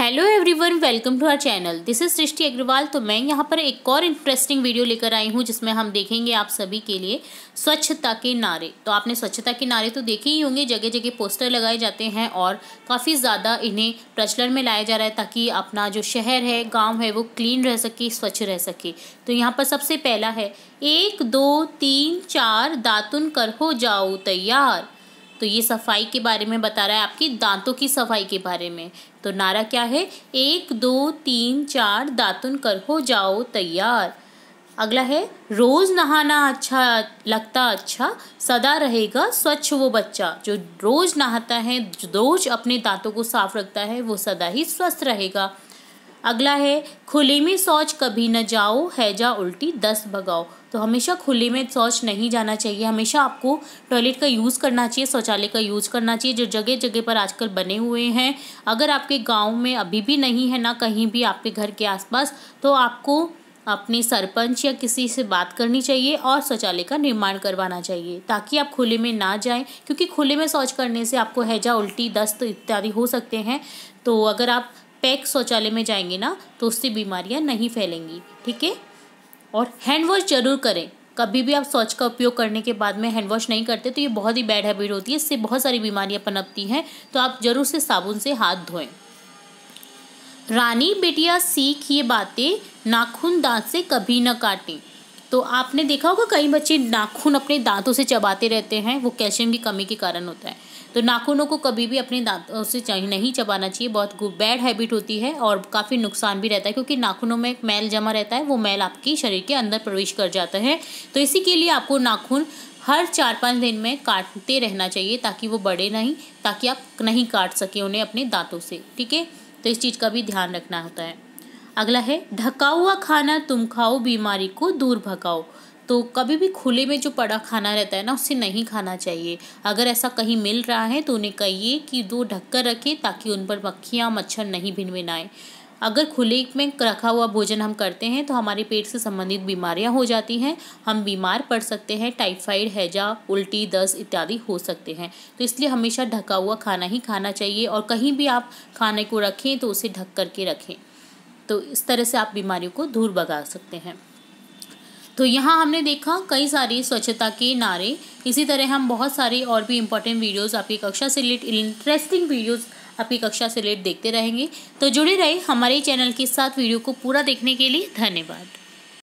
hello everyone welcome to our channel this is Srishti Agarwal तो मैं यहाँ पर एक और इंटरेस्टिंग वीडियो लेकर आई हूँ जिसमें हम देखेंगे आप सभी के लिए स्वच्छता के नारे तो आपने स्वच्छता के नारे तो देखे ही होंगे जगह जगह पोस्टर लगाए जाते हैं और काफ़ी ज़्यादा इन्हें प्रचलन में लाया जा रहा है ताकि अपना जो शहर है गाँव है वो क्लीन रह सके स्वच्छ रह सके तो यहाँ पर सबसे पहला है एक दो तीन चार दातुन कर हो जाओ तैयार तो ये सफाई के बारे में बता रहा है आपकी दांतों की सफाई के बारे में तो नारा क्या है एक दो तीन चार दातुन कर हो जाओ तैयार अगला है रोज़ नहाना अच्छा लगता अच्छा सदा रहेगा स्वच्छ वो बच्चा जो रोज़ नहाता है रोज़ अपने दांतों को साफ रखता है वो सदा ही स्वस्थ रहेगा अगला है खुले में शौच कभी न जाओ हैजा उल्टी दस भगाओ तो हमेशा खुले में शौच नहीं जाना चाहिए हमेशा आपको टॉयलेट का यूज़ करना चाहिए शौचालय का यूज़ करना चाहिए जो जगह जगह पर आजकल बने हुए हैं अगर आपके गाँव में अभी भी नहीं है ना कहीं भी आपके घर के आसपास तो आपको अपने सरपंच या किसी से बात करनी चाहिए और शौचालय का निर्माण करवाना चाहिए ताकि आप खुले में ना जाएं क्योंकि खुले में शौच करने से आपको हैजा उल्टी दस्त इत्यादि हो सकते हैं तो अगर आप पैक शौचालय में जाएंगे ना तो उससे बीमारियां नहीं फैलेंगी ठीक है और हैंड वॉश जरूर करें कभी भी आप स्वच्छ का उपयोग करने के बाद में हैंड वॉश नहीं करते तो ये बहुत ही बैड हैबिट होती है इससे बहुत सारी बीमारियां पनपती हैं तो आप ज़रूर से साबुन से हाथ धोएं रानी बेटिया सीख ये बातें नाखून दांत से कभी ना काटें तो आपने देखा होगा कई बच्चे नाखून अपने दांतों से चबाते रहते हैं वो कैल्शियम की कमी के कारण होता है तो नाखूनों को कभी भी अपने दांतों से नहीं चबाना चाहिए बहुत बैड हैबिट होती है और काफ़ी नुकसान भी रहता है क्योंकि नाखूनों में एक मैल जमा रहता है वो मैल आपके शरीर के अंदर प्रवेश कर जाता है तो इसी के लिए आपको नाखून हर चार पाँच दिन में काटते रहना चाहिए ताकि वो बड़े नहीं ताकि आप नहीं काट सकें उन्हें अपने दांतों से ठीक है तो इस चीज़ का भी ध्यान रखना होता है अगला है ढका हुआ खाना तुम खाओ बीमारी को दूर भगाओ तो कभी भी खुले में जो पड़ा खाना रहता है ना उसे नहीं खाना चाहिए अगर ऐसा कहीं मिल रहा है तो उन्हें कहिए कि दो ढककर रखें ताकि उन पर मक्खियाँ मच्छर नहीं भिनभिनाएं अगर खुले में रखा हुआ भोजन हम करते हैं तो हमारे पेट से संबंधित बीमारियां हो जाती हैं हम बीमार पड़ सकते हैं टाइफाइड हैजा उल्टी दस्त इत्यादि हो सकते हैं तो इसलिए हमेशा ढका हुआ खाना ही खाना चाहिए और कहीं भी आप खाने को रखें तो उसे ढक करके रखें तो इस तरह से आप बीमारियों को दूर भगा सकते हैं तो यहाँ हमने देखा कई सारी स्वच्छता के नारे इसी तरह हम बहुत सारी और भी इम्पोर्टेंट वीडियोस आपकी कक्षा से रिलेट इंटरेस्टिंग वीडियोस आपकी कक्षा से रिलेट देखते रहेंगे तो जुड़े रहे हमारे चैनल के साथ वीडियो को पूरा देखने के लिए धन्यवाद